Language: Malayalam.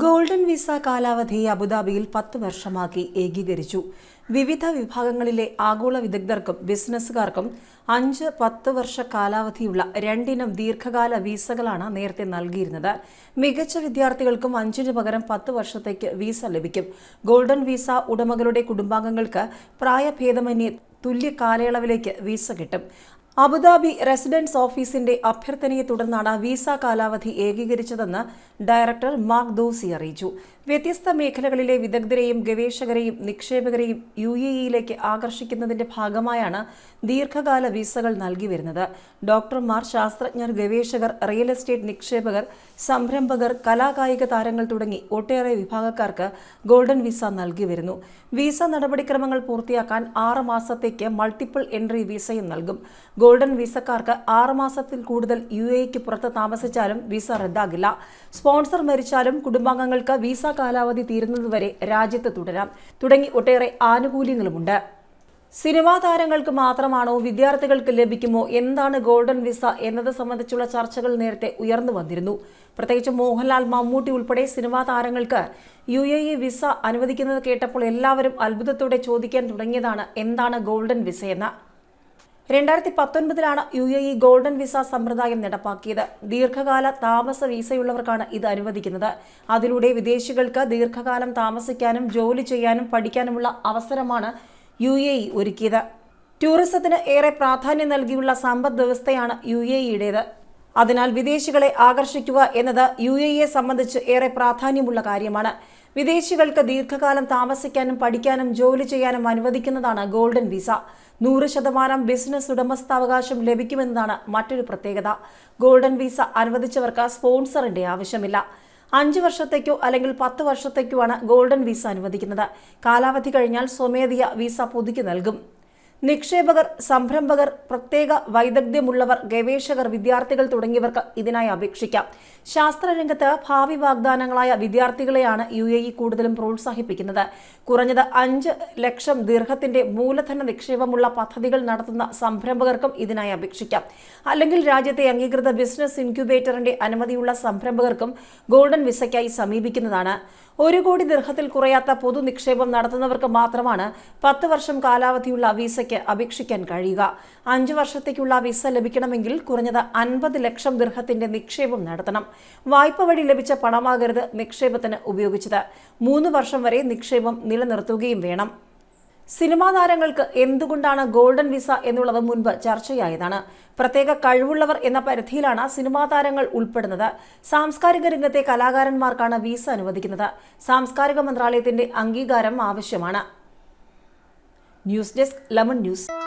ഗോൾഡൻ വിസ കാലാവധി അബുദാബിയിൽ പത്ത് വർഷമാക്കി ഏകീകരിച്ചു വിവിധ വിഭാഗങ്ങളിലെ ആഗോള വിദഗ്ധർക്കും ബിസിനസ്സുകാർക്കും അഞ്ച് പത്ത് വർഷ കാലാവധിയുള്ള രണ്ടിനം ദീർഘകാല വിസകളാണ് നേരത്തെ നൽകിയിരുന്നത് മികച്ച വിദ്യാർത്ഥികൾക്കും അഞ്ചിന് പകരം പത്ത് വർഷത്തേക്ക് വിസ ലഭിക്കും ഗോൾഡൻ വിസ ഉടമകളുടെ കുടുംബാംഗങ്ങൾക്ക് പ്രായഭേദമന്യേ തുല്യ കാലയളവിലേക്ക് വിസ കിട്ടും അബുദാബി റെസിഡൻസ് ഓഫീസിന്റെ അഭ്യർത്ഥനയെ തുടർന്നാണ് വിസ കാലാവധി ഏകീകരിച്ചതെന്ന് ഡയറക്ടർ മാർക്ക് ദോസി അറിയിച്ചു വ്യത്യസ്ത മേഖലകളിലെ വിദഗ്ധരെയും ഗവേഷകരെയും നിക്ഷേപകരെയും യു എ ഇയിലേക്ക് ആകർഷിക്കുന്നതിന്റെ ഭാഗമായാണ് ദീർഘകാല വിസകൾ നൽകി വരുന്നത് ഡോക്ടർമാർ ശാസ്ത്രജ്ഞർ ഗവേഷകർ റിയൽ എസ്റ്റേറ്റ് നിക്ഷേപകർ സംരംഭകർ കലാകായിക താരങ്ങൾ തുടങ്ങി ഒട്ടേറെ വിഭാഗക്കാർക്ക് ഗോൾഡൻ വിസ നൽകി വരുന്നു വിസ നടപടിക്രമങ്ങൾ പൂർത്തിയാക്കാൻ ആറ് മാസത്തേക്ക് മൾട്ടിപ്പിൾ എൻട്രി വിസയും നൽകും ഗോൾഡൻ വിസക്കാർക്ക് ആറുമാസത്തിൽ കൂടുതൽ യു എക്ക് പുറത്ത് താമസിച്ചാലും വിസ റദ്ദാകില്ല സ്പോൺസർ മരിച്ചാലും കുടുംബാംഗങ്ങൾക്ക് വിസ കാലാവധി തീരുന്നതുവരെ രാജ്യത്ത് തുടരാം തുടങ്ങി ഒട്ടേറെ ആനുകൂല്യങ്ങളുമുണ്ട് സിനിമാ താരങ്ങൾക്ക് മാത്രമാണോ വിദ്യാർത്ഥികൾക്ക് ലഭിക്കുമോ എന്താണ് ഗോൾഡൻ വിസ എന്നത് സംബന്ധിച്ചുള്ള ചർച്ചകൾ നേരത്തെ ഉയർന്നു വന്നിരുന്നു പ്രത്യേകിച്ച് മോഹൻലാൽ മമ്മൂട്ടി ഉൾപ്പെടെ സിനിമാ താരങ്ങൾക്ക് യു എ ഇ വിസ അനുവദിക്കുന്നത് കേട്ടപ്പോൾ എല്ലാവരും അത്ഭുതത്തോടെ ചോദിക്കാൻ തുടങ്ങിയതാണ് എന്താണ് ഗോൾഡൻ വിസയെന്ന് രണ്ടായിരത്തി പത്തൊൻപതിലാണ് U A E golden visa സമ്പ്രദായം നടപ്പാക്കിയത് ദീർഘകാല താമസ വിസയുള്ളവർക്കാണ് ഇത് അനുവദിക്കുന്നത് അതിലൂടെ വിദേശികൾക്ക് ദീർഘകാലം താമസിക്കാനും ജോലി ചെയ്യാനും പഠിക്കാനുമുള്ള അവസരമാണ് യു എ ഇ ഒരുക്കിയത് ടൂറിസത്തിന് ഏറെ പ്രാധാന്യം നൽകിയുള്ള സമ്പദ് വ്യവസ്ഥയാണ് യു എ ഇയുടേത് അതിനാൽ വിദേശികളെ ആകർഷിക്കുക എന്നത് യു എ എ സംബന്ധിച്ച് ഏറെ പ്രാധാന്യമുള്ള കാര്യമാണ് വിദേശികൾക്ക് ദീർഘകാലം താമസിക്കാനും പഠിക്കാനും ജോലി ചെയ്യാനും അനുവദിക്കുന്നതാണ് ഗോൾഡൻ വിസ നൂറ് ശതമാനം ബിസിനസ് ഉടമസ്ഥാവകാശം ലഭിക്കുമെന്നതാണ് മറ്റൊരു പ്രത്യേകത ഗോൾഡൻ വിസ അനുവദിച്ചവർക്ക് സ്പോൺസറിന്റെ ആവശ്യമില്ല അഞ്ച് വർഷത്തേക്കോ അല്ലെങ്കിൽ പത്ത് വർഷത്തേക്കോ ആണ് ഗോൾഡൻ വിസ അനുവദിക്കുന്നത് കാലാവധി കഴിഞ്ഞാൽ സ്വമേധിയ വിസ പുതുക്കി നൽകും നിക്ഷേപകർ സംരംഭകർ പ്രത്യേക വൈദഗ്ധ്യമുള്ളവർ ഗവേഷകർ വിദ്യാർത്ഥികൾ തുടങ്ങിയവർക്ക് ഇതിനായി അപേക്ഷിക്കാം ശാസ്ത്രരംഗത്ത് ഭാവി വാഗ്ദാനങ്ങളായ വിദ്യാർത്ഥികളെയാണ് യു എ ഇ കൂടുതലും പ്രോത്സാഹിപ്പിക്കുന്നത് കുറഞ്ഞത് അഞ്ച് ലക്ഷം ദീർഘത്തിന്റെ മൂലധന നിക്ഷേപമുള്ള പദ്ധതികൾ നടത്തുന്ന സംരംഭകർക്കും ഇതിനായി അപേക്ഷിക്കാം അല്ലെങ്കിൽ രാജ്യത്തെ അംഗീകൃത ബിസിനസ് ഇൻക്യുബേറ്ററിന്റെ അനുമതിയുള്ള സംരംഭകർക്കും ഗോൾഡൻ വിസയ്ക്കായി സമീപിക്കുന്നതാണ് ഒരു കോടി ദീർഘത്തിൽ കുറയാത്ത പൊതു നിക്ഷേപം നടത്തുന്നവർക്ക് മാത്രമാണ് പത്ത് വർഷം കാലാവധിയുള്ള വിസയ്ക്ക് അപേക്ഷിക്കാൻ കഴിയുക അഞ്ചു വർഷത്തേക്കുള്ള വിസ ലഭിക്കണമെങ്കിൽ കുറഞ്ഞത് അൻപത് ലക്ഷം ദീർഘത്തിന്റെ നിക്ഷേപം നടത്തണം വായ്പ വഴി ലഭിച്ച പണമാകരുത് നിക്ഷേപത്തിന് ഉപയോഗിച്ചത് മൂന്ന് വർഷം വരെ നിക്ഷേപം നിലനിർത്തുകയും വേണം സിനിമാ താരങ്ങൾക്ക് എന്തുകൊണ്ടാണ് ഗോൾഡൻ വിസ എന്നുള്ളത് മുൻപ് ചർച്ചയായതാണ് പ്രത്യേക കഴിവുള്ളവർ എന്ന പരിധിയിലാണ് സിനിമാ താരങ്ങൾ ഉൾപ്പെടുന്നത് സാംസ്കാരിക രംഗത്തെ കലാകാരന്മാർക്കാണ് വിസ അനുവദിക്കുന്നത് സാംസ്കാരിക മന്ത്രാലയത്തിന്റെ അംഗീകാരം ആവശ്യമാണ് ന്യൂസ് ഡെസ്ക് ലെമൺ ന്യൂസ്